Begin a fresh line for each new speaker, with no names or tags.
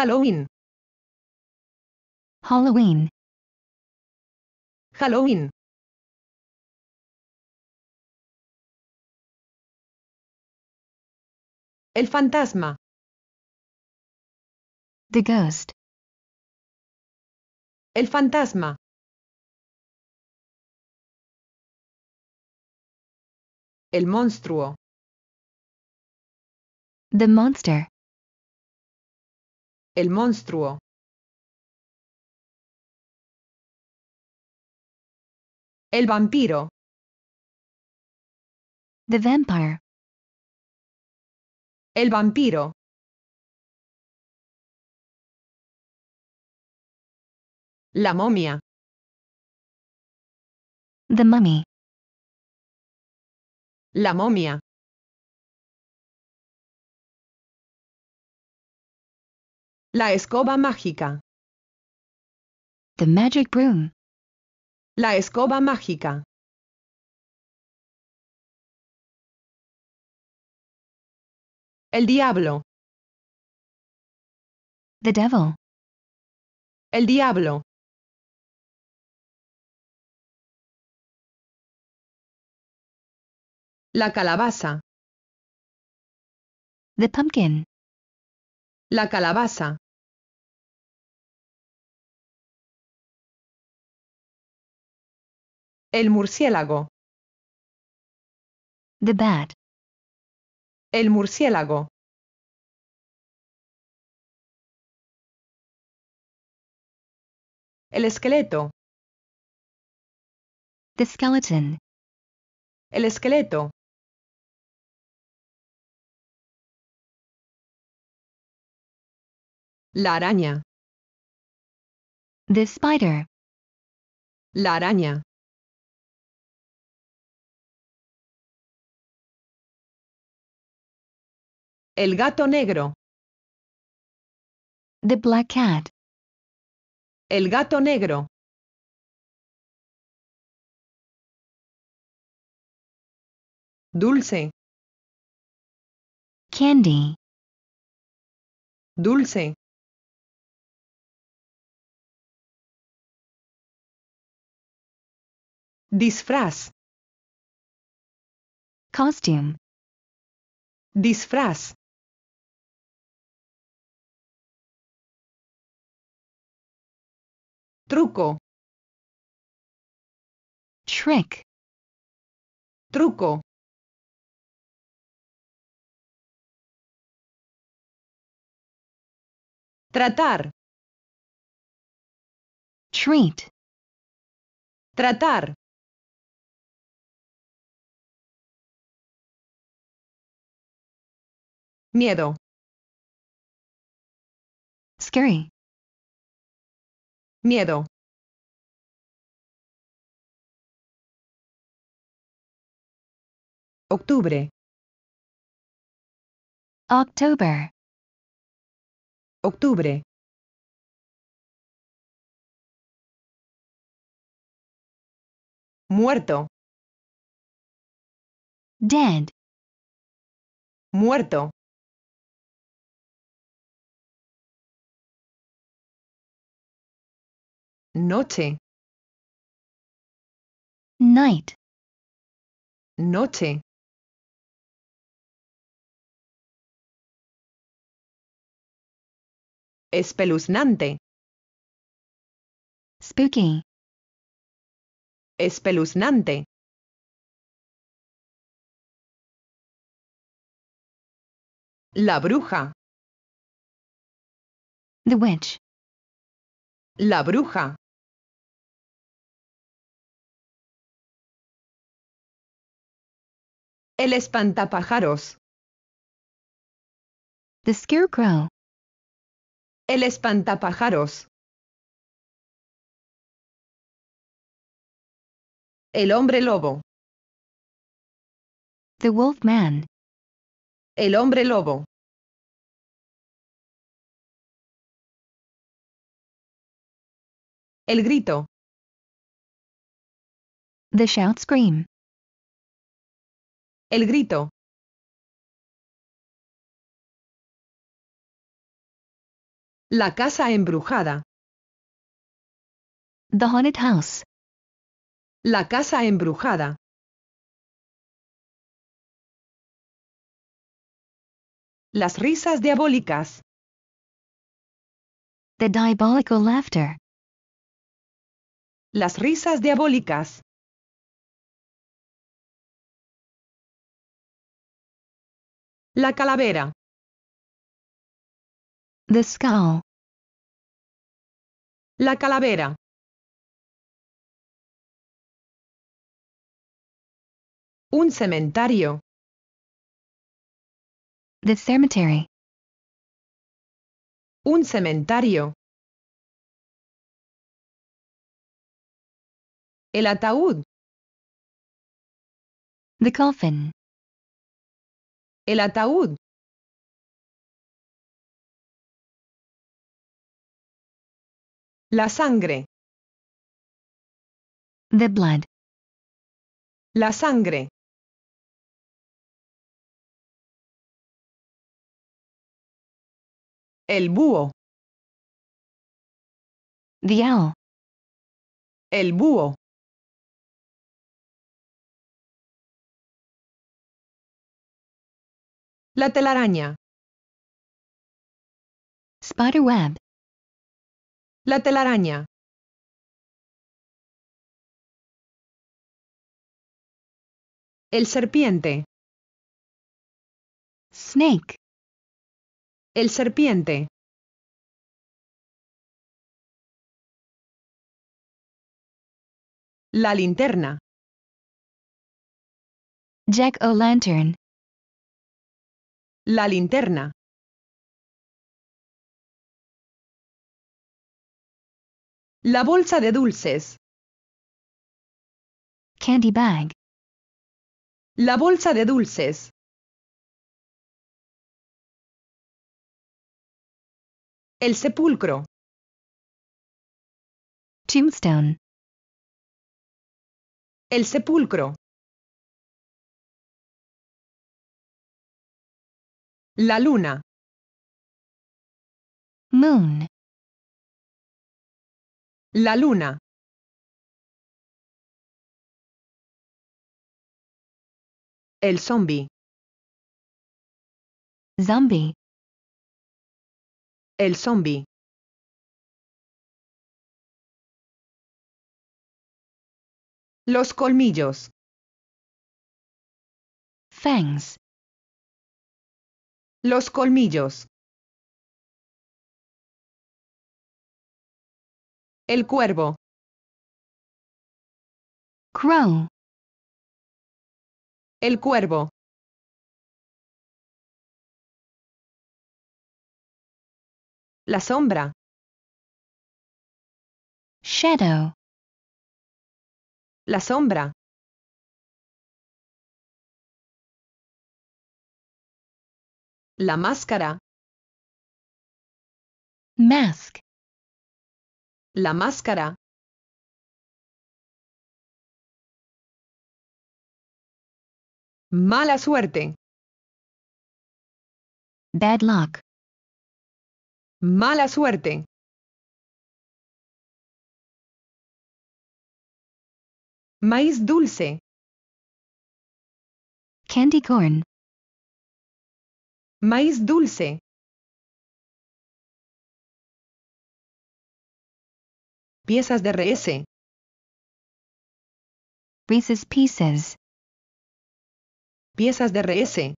Halloween. Halloween. Halloween. El fantasma. The ghost. El fantasma. El monstruo. The monster. El monstruo. El vampiro. The vampire. El vampiro. La momia. The mummy. La momia. La escoba mágica. The magic broom. La escoba mágica. El diablo. The devil. El diablo. La calabaza. The pumpkin. La calabaza El murciélago The bat El murciélago El esqueleto The El esqueleto La araña. The spider. La araña. El gato negro. The black cat. El gato negro. Dulce. Candy. Dulce. Disfraz. Costume. Disfraz. Truco. Trick. Truco. Tratar. Treat. Tratar. Miedo. Scary. Miedo. Octubre. October. Octubre. Muerto. Dead. Muerto. Noche. Night. Noche. Espeluznante. Spooky. Espeluznante. La bruja. The witch. La bruja. El espantapájaros. The scarecrow. El espantapájaros. El hombre lobo. The wolfman. El hombre lobo. El grito. The shout scream. El grito La casa embrujada. The haunted house. La casa embrujada. Las risas diabólicas. The diabolical laughter. Las risas diabólicas. La calavera. The skull. La calavera. Un cementerio. The cemetery. Un cementerio. El ataúd. The coffin. El ataúd. La sangre. The blood. La sangre. El búho. The El búho. La telaraña. Spider web. La telaraña. El serpiente. Snake. El serpiente. La linterna. Jack o' lantern. La linterna La bolsa de dulces. Candy bag. La bolsa de dulces. El sepulcro. Tombstone. El sepulcro. La luna. Moon. La luna. El zombi. Zombie. El zombi. Los colmillos. Fangs. Los colmillos. El cuervo. Crow. El cuervo. La sombra. Shadow. La sombra. La máscara. Mask. La máscara. Mala suerte. Bad luck. Mala suerte. Maíz dulce. Candy corn. Maíz dulce. Piezas de reese Reese's Pieces. Piezas de reese.